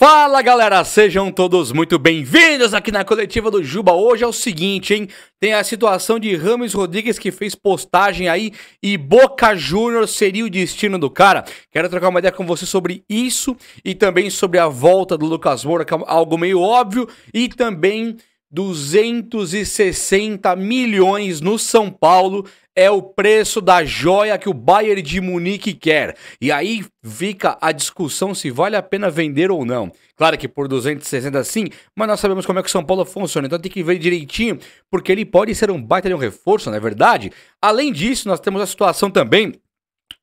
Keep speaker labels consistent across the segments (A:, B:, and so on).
A: Fala galera, sejam todos muito bem-vindos aqui na coletiva do Juba. Hoje é o seguinte, hein? Tem a situação de Rames Rodrigues que fez postagem aí e Boca Júnior seria o destino do cara. Quero trocar uma ideia com você sobre isso e também sobre a volta do Lucas Moura, que é algo meio óbvio, e também 260 milhões no São Paulo é o preço da joia que o Bayern de Munique quer. E aí fica a discussão se vale a pena vender ou não. Claro que por 260 sim, mas nós sabemos como é que o São Paulo funciona, então tem que ver direitinho, porque ele pode ser um baita de um reforço, não é verdade? Além disso, nós temos a situação também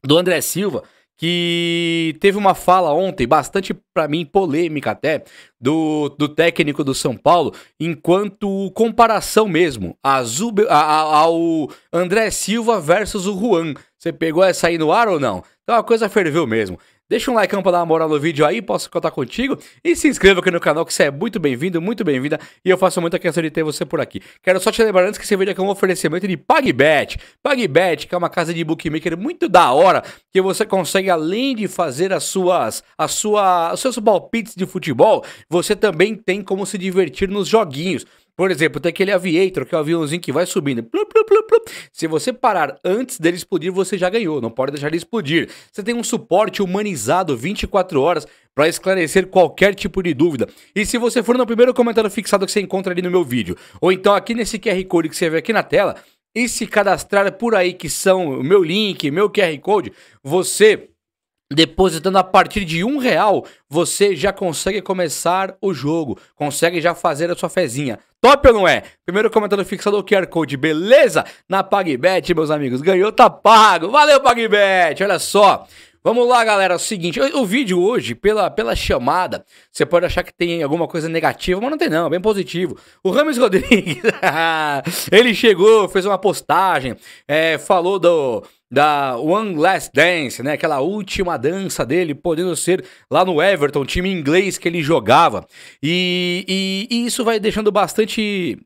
A: do André Silva, que teve uma fala ontem, bastante para mim polêmica até, do, do técnico do São Paulo, enquanto comparação mesmo, a Zub, a, a, ao André Silva versus o Juan. Você pegou essa aí no ar ou não? Então a coisa ferveu mesmo. Deixa um like pra dar uma moral no vídeo aí, posso contar contigo. E se inscreva aqui no canal, que você é muito bem-vindo, muito bem-vinda. E eu faço muita questão de ter você por aqui. Quero só te lembrar antes que esse vídeo aqui é um oferecimento de PagBet. PagBet, que é uma casa de bookmaker muito da hora, que você consegue, além de fazer as suas, as suas os seus palpites de futebol, você também tem como se divertir nos joguinhos. Por exemplo, tem aquele aviator, que é o aviãozinho que vai subindo. Se você parar antes dele explodir, você já ganhou. Não pode deixar ele explodir. Você tem um suporte humanizado 24 horas para esclarecer qualquer tipo de dúvida. E se você for no primeiro comentário fixado que você encontra ali no meu vídeo, ou então aqui nesse QR Code que você vê aqui na tela, e se cadastrar por aí que são o meu link, meu QR Code, você Depositando a partir de um real, você já consegue começar o jogo, consegue já fazer a sua fezinha. Top ou não é? Primeiro comentário fixado é o QR Code, beleza? Na PagBet, meus amigos, ganhou, tá pago. Valeu, PagBet! Olha só. Vamos lá, galera. É o seguinte, o vídeo hoje, pela, pela chamada, você pode achar que tem alguma coisa negativa, mas não tem não, é bem positivo. O Rames Rodrigues, ele chegou, fez uma postagem, é, falou do, da One Last Dance, né? Aquela última dança dele, podendo ser lá no Everton, time inglês que ele jogava. E, e, e isso vai deixando bastante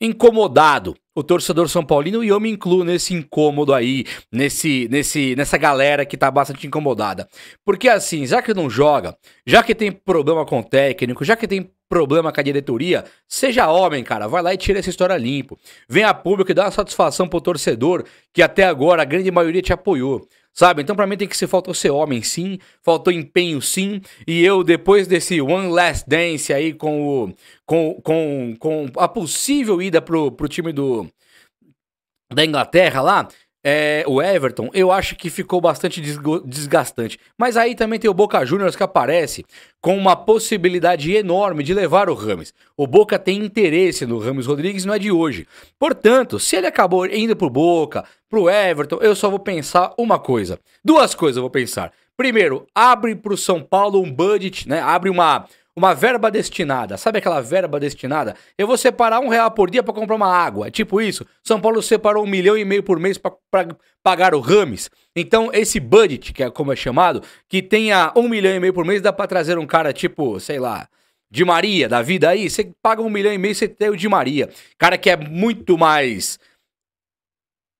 A: incomodado o torcedor são paulino e eu me incluo nesse incômodo aí, nesse, nesse, nessa galera que tá bastante incomodada. Porque assim, já que não joga, já que tem problema com o técnico, já que tem problema com a diretoria, seja homem, cara, vai lá e tira essa história limpo. Vem a público e dá uma satisfação pro torcedor que até agora a grande maioria te apoiou. Sabe? Então, pra mim, tem que se faltou ser homem, sim. Faltou empenho, sim. E eu, depois desse One Last Dance aí com o. com, com, com a possível ida pro, pro time do, da Inglaterra lá, é, o Everton, eu acho que ficou bastante desgastante. Mas aí também tem o Boca Juniors que aparece com uma possibilidade enorme de levar o Rames. O Boca tem interesse no Rames Rodrigues, não é de hoje. Portanto, se ele acabou indo pro Boca, pro Everton, eu só vou pensar uma coisa. Duas coisas eu vou pensar. Primeiro, abre pro São Paulo um budget, né? Abre uma uma verba destinada. Sabe aquela verba destinada? Eu vou separar um real por dia para comprar uma água. É tipo isso. São Paulo separou um milhão e meio por mês para pagar o Rames. Então, esse budget, que é como é chamado, que tenha um milhão e meio por mês, dá para trazer um cara tipo, sei lá, de Maria da vida aí. Você paga um milhão e meio, você tem o de Maria. Cara que é muito mais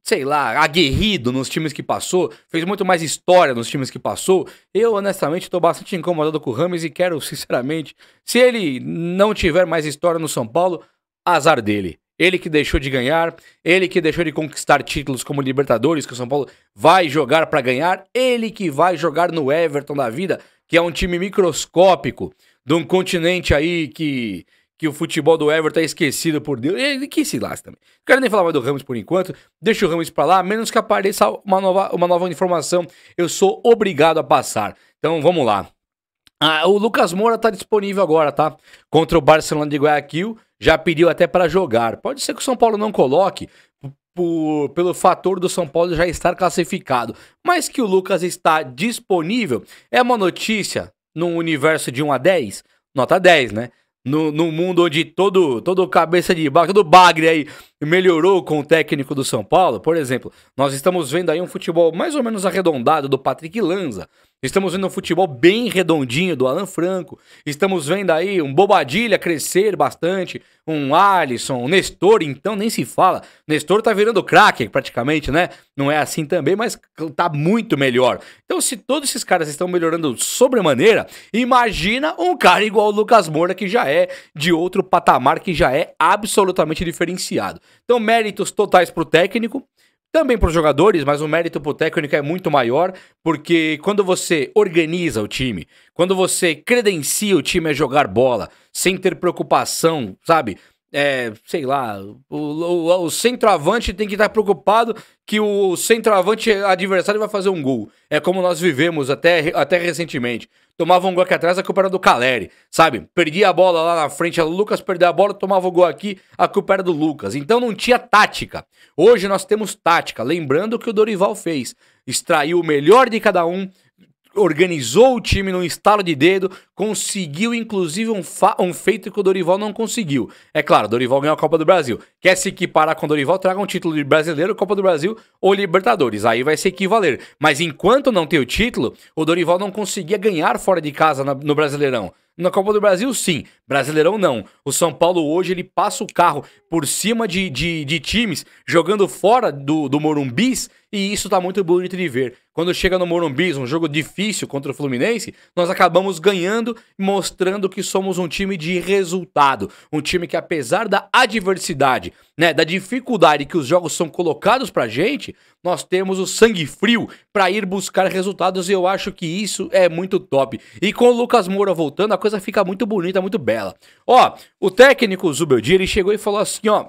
A: sei lá, aguerrido nos times que passou, fez muito mais história nos times que passou. Eu, honestamente, estou bastante incomodado com o Rames e quero, sinceramente, se ele não tiver mais história no São Paulo, azar dele. Ele que deixou de ganhar, ele que deixou de conquistar títulos como Libertadores, que o São Paulo vai jogar para ganhar, ele que vai jogar no Everton da vida, que é um time microscópico de um continente aí que que o futebol do Everton é esquecido por Deus. E que se lasca também. Não quero nem falar mais do Ramos por enquanto. Deixa o Ramos pra lá, menos que apareça uma nova, uma nova informação. Eu sou obrigado a passar. Então vamos lá. Ah, o Lucas Moura tá disponível agora, tá? Contra o Barcelona de Guayaquil. Já pediu até para jogar. Pode ser que o São Paulo não coloque, por, pelo fator do São Paulo já estar classificado, mas que o Lucas está disponível, é uma notícia no universo de 1 a 10, nota 10, né? no, no mundo onde todo, todo cabeça de bagre, todo bagre aí melhorou com o técnico do São Paulo. Por exemplo, nós estamos vendo aí um futebol mais ou menos arredondado do Patrick Lanza. Estamos vendo um futebol bem redondinho do Alan Franco. Estamos vendo aí um Bobadilha crescer bastante, um Alisson, um Nestor, então nem se fala. Nestor tá virando craque praticamente, né? Não é assim também, mas tá muito melhor. Então, se todos esses caras estão melhorando sobremaneira, imagina um cara igual o Lucas Moura que já é de outro patamar que já é absolutamente diferenciado. Então, méritos totais para o técnico. Também para os jogadores, mas o mérito para o técnico é muito maior, porque quando você organiza o time, quando você credencia o time a jogar bola, sem ter preocupação, sabe? É, sei lá, o, o, o, centroavante tem que estar tá preocupado que o centroavante adversário vai fazer um gol. É como nós vivemos até, até recentemente tomava um gol aqui atrás, a culpa era do Caleri, sabe? Perdia a bola lá na frente, o Lucas perdeu a bola, tomava o gol aqui, a culpa era do Lucas. Então não tinha tática. Hoje nós temos tática, lembrando o que o Dorival fez. Extraiu o melhor de cada um, organizou o time num estalo de dedo, conseguiu inclusive um, um, feito que o Dorival não conseguiu. É claro, Dorival ganhou a Copa do Brasil. Quer se equiparar com o Dorival, traga um título de brasileiro, Copa do Brasil ou Libertadores. Aí vai se equivaler. Mas enquanto não tem o título, o Dorival não conseguia ganhar fora de casa no Brasileirão. Na Copa do Brasil, sim. Brasileirão, não. O São Paulo hoje ele passa o carro por cima de, de, de times jogando fora do, do Morumbis e isso tá muito bonito de ver. Quando chega no Morumbis, um jogo difícil contra o Fluminense, nós acabamos ganhando, mostrando que somos um time de resultado. Um time que, apesar da adversidade, né, da dificuldade que os jogos são colocados pra gente, nós temos o sangue frio para ir buscar resultados e eu acho que isso é muito top. E com o Lucas Moura voltando, a coisa fica muito bonita, muito bela. Ó, o técnico Zubeldia, ele chegou e falou assim, ó,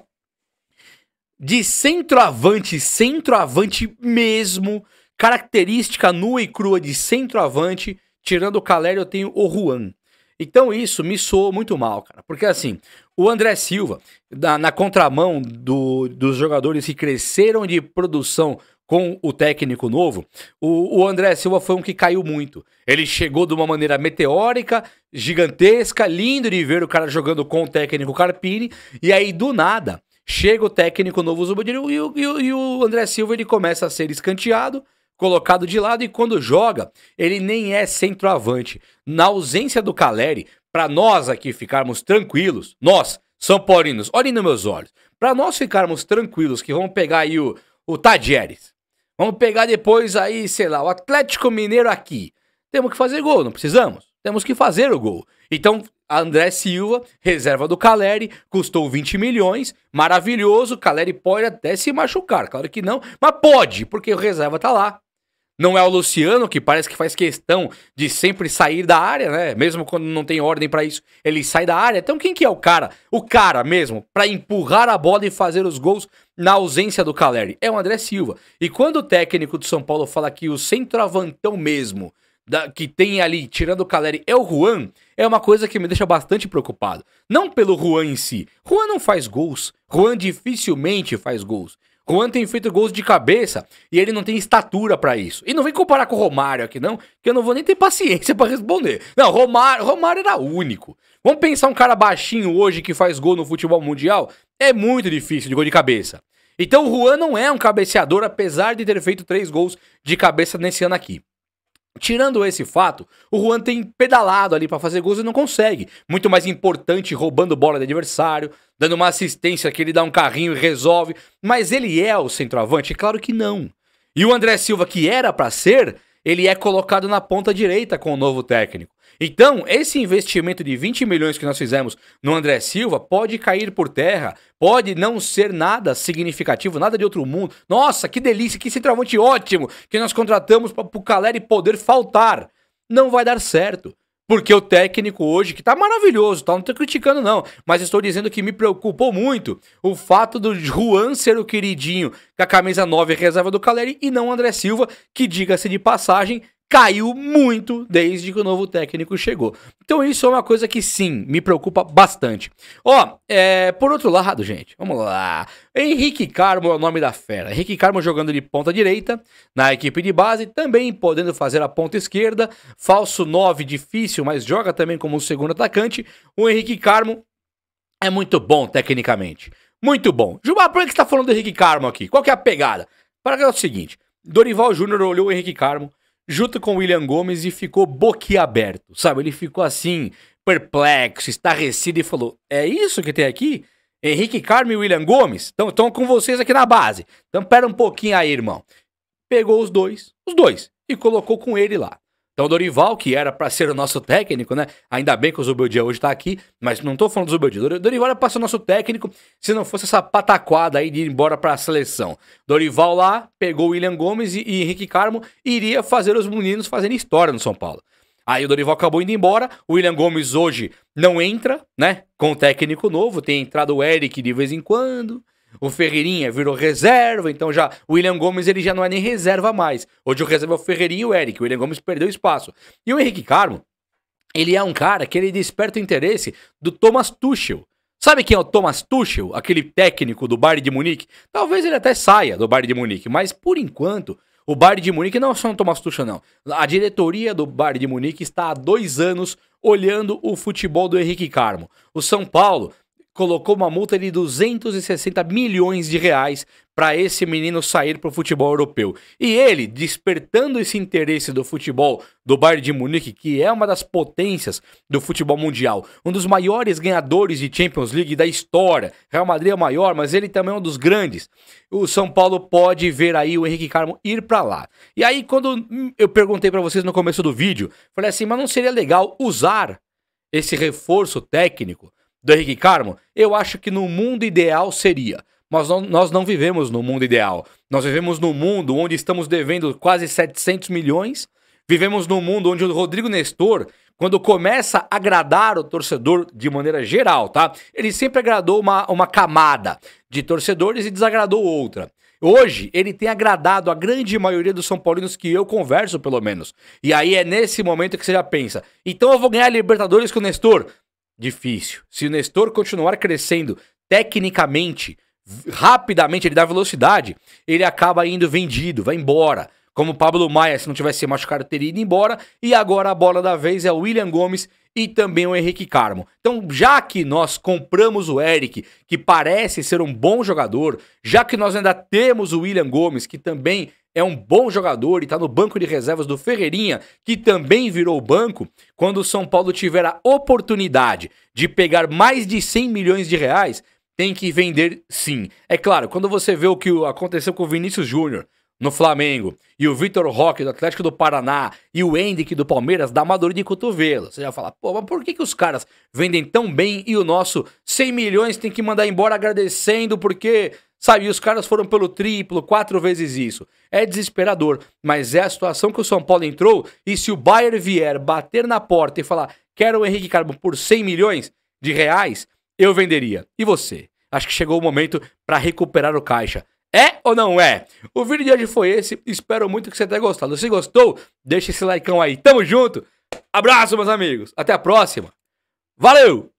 A: de centroavante, centroavante mesmo, característica nua e crua de centroavante, tirando o Calério, eu tenho o Juan. Então isso me soou muito mal, cara. Porque assim, o André Silva, na, na contramão do, dos jogadores que cresceram de produção com o técnico novo, o, o, André Silva foi um que caiu muito. Ele chegou de uma maneira meteórica, gigantesca, lindo de ver o cara jogando com o técnico Carpini, e aí do nada chega o técnico novo Zubodino e, e, e o André Silva ele começa a ser escanteado, colocado de lado, e quando joga, ele nem é centroavante. Na ausência do Caleri, para nós aqui ficarmos tranquilos, nós, São Paulinos, olhem nos meus olhos, para nós ficarmos tranquilos que vamos pegar aí o, o Tadieres, Vamos pegar depois aí, sei lá, o Atlético Mineiro aqui. Temos que fazer gol, não precisamos? Temos que fazer o gol. Então, André Silva, reserva do Caleri, custou 20 milhões, maravilhoso. Caleri pode até se machucar, claro que não, mas pode, porque o reserva tá lá. Não é o Luciano que parece que faz questão de sempre sair da área, né? Mesmo quando não tem ordem para isso, ele sai da área. Então quem que é o cara? O cara mesmo para empurrar a bola e fazer os gols na ausência do Caleri é o André Silva. E quando o técnico do São Paulo fala que o centroavantão mesmo da, que tem ali, tirando o Caleri, é o Juan, é uma coisa que me deixa bastante preocupado. Não pelo Juan em si. Juan não faz gols. Juan dificilmente faz gols. Juan tem feito gols de cabeça e ele não tem estatura para isso. E não vem comparar com o Romário aqui, não, que eu não vou nem ter paciência para responder. Não, Romário, Romário era único. Vamos pensar um cara baixinho hoje que faz gol no futebol mundial? É muito difícil de gol de cabeça. Então o Juan não é um cabeceador, apesar de ter feito três gols de cabeça nesse ano aqui. Tirando esse fato, o Juan tem pedalado ali para fazer gols e não consegue. Muito mais importante, roubando bola do adversário, dando uma assistência que ele dá um carrinho e resolve. Mas ele é o centroavante? Claro que não. E o André Silva, que era para ser, ele é colocado na ponta direita com o novo técnico. Então, esse investimento de 20 milhões que nós fizemos no André Silva pode cair por terra, pode não ser nada significativo, nada de outro mundo. Nossa, que delícia, que centroavante ótimo que nós contratamos para o Caleri poder faltar. Não vai dar certo. Porque o técnico hoje, que tá maravilhoso, tá? Não tô criticando, não. Mas estou dizendo que me preocupou muito o fato do Juan ser o queridinho com a camisa 9 reserva do Caleri e não o André Silva, que, diga-se de passagem, caiu muito desde que o novo técnico chegou. Então isso é uma coisa que sim, me preocupa bastante. Ó, é, por outro lado, gente, vamos lá. Henrique Carmo é o nome da fera. Henrique Carmo jogando de ponta direita na equipe de base, também podendo fazer a ponta esquerda. Falso 9 difícil, mas joga também como segundo atacante. O Henrique Carmo é muito bom tecnicamente. Muito bom. Gilmar, por que você tá falando do Henrique Carmo aqui? Qual que é a pegada? Para que é o seguinte, Dorival Júnior olhou o Henrique Carmo junto com William Gomes e ficou boquiaberto, sabe? Ele ficou assim, perplexo, estarrecido e falou: É isso que tem aqui? Henrique Carmo e William Gomes estão com vocês aqui na base. Então, pera um pouquinho aí, irmão. Pegou os dois, os dois, e colocou com ele lá. Então, Dorival, que era para ser o nosso técnico, né? Ainda bem que o Zubeldia hoje tá aqui, mas não tô falando do Zubeldia. Dorival era pra ser o nosso técnico se não fosse essa pataquada aí de ir embora pra seleção. Dorival lá pegou o William Gomes e, e Henrique Carmo e iria fazer os meninos fazerem história no São Paulo. Aí o Dorival acabou indo embora. O William Gomes hoje não entra, né? Com o técnico novo. Tem entrado o Eric de vez em quando. O Ferreirinha virou reserva, então já o William Gomes ele já não é nem reserva mais. Hoje o reserva é o Ferreirinha e o Eric. O William Gomes perdeu espaço. E o Henrique Carmo, ele é um cara que ele desperta o interesse do Thomas Tuchel. Sabe quem é o Thomas Tuchel, aquele técnico do Bayern de Munique? Talvez ele até saia do Bayern de Munique, mas por enquanto o Bayern de Munique não é só o Thomas Tuchel não. A diretoria do Bayern de Munique está há dois anos olhando o futebol do Henrique Carmo. O São Paulo colocou uma multa de 260 milhões de reais para esse menino sair para o futebol europeu. E ele, despertando esse interesse do futebol do Bayern de Munique, que é uma das potências do futebol mundial, um dos maiores ganhadores de Champions League da história. Real Madrid é maior, mas ele também é um dos grandes. O São Paulo pode ver aí o Henrique Carmo ir para lá. E aí quando eu perguntei para vocês no começo do vídeo, falei assim, mas não seria legal usar esse reforço técnico do Henrique Carmo? Eu acho que no mundo ideal seria. Mas nós não vivemos no mundo ideal. Nós vivemos no mundo onde estamos devendo quase 700 milhões. Vivemos num mundo onde o Rodrigo Nestor, quando começa a agradar o torcedor de maneira geral, tá? Ele sempre agradou uma, uma camada de torcedores e desagradou outra. Hoje, ele tem agradado a grande maioria dos São Paulinos que eu converso, pelo menos. E aí é nesse momento que você já pensa: então eu vou ganhar Libertadores com o Nestor? Difícil. Se o Nestor continuar crescendo tecnicamente, rapidamente, ele dá velocidade, ele acaba indo vendido, vai embora. Como o Pablo Maia, se não tivesse machucado, teria ido embora. E agora a bola da vez é o William Gomes e também o Henrique Carmo. Então, já que nós compramos o Eric, que parece ser um bom jogador, já que nós ainda temos o William Gomes, que também é um bom jogador e está no banco de reservas do Ferreirinha, que também virou banco, quando o São Paulo tiver a oportunidade de pegar mais de 100 milhões de reais, tem que vender sim. É claro, quando você vê o que aconteceu com o Vinícius Júnior no Flamengo, e o Vitor Roque do Atlético do Paraná, e o Henrique do Palmeiras, dá uma dor de cotovelo. Você já fala, pô, mas por que, que os caras vendem tão bem e o nosso 100 milhões tem que mandar embora agradecendo porque Sabe, e os caras foram pelo triplo, quatro vezes isso. É desesperador, mas é a situação que o São Paulo entrou e se o Bayern vier bater na porta e falar quero o Henrique Carmo por 100 milhões de reais, eu venderia. E você? Acho que chegou o momento para recuperar o caixa. É ou não é? O vídeo de hoje foi esse, espero muito que você tenha gostado. Se gostou, deixa esse like aí. Tamo junto! Abraço, meus amigos! Até a próxima! Valeu!